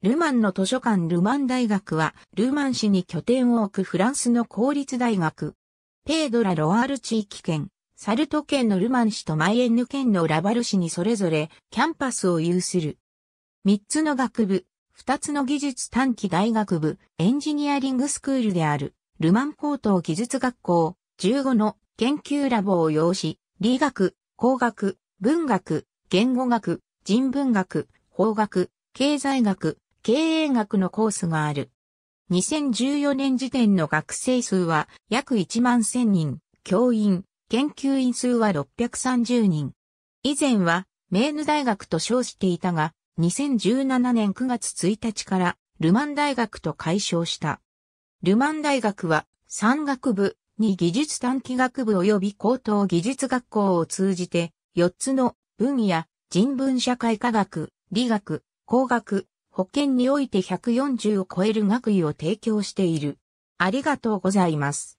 ルマンの図書館ルマン大学は、ルマン市に拠点を置くフランスの公立大学。ペードラ・ロワール地域圏、サルト県のルマン市とマイエンヌ県のラバル市にそれぞれキャンパスを有する。3つの学部、2つの技術短期大学部、エンジニアリングスクールである、ルマン高等技術学校、15の研究ラボを要し、理学、工学、文学、言語学、人文学、法学、経済学、経営学のコースがある。2014年時点の学生数は約1万1000人、教員、研究員数は630人。以前は、メーヌ大学と称していたが、2017年9月1日からルマン大学と解消した。ルマン大学は産学部に技術短期学部及び高等技術学校を通じて4つの分野、人文社会科学、理学、工学、保険において140を超える学位を提供している。ありがとうございます。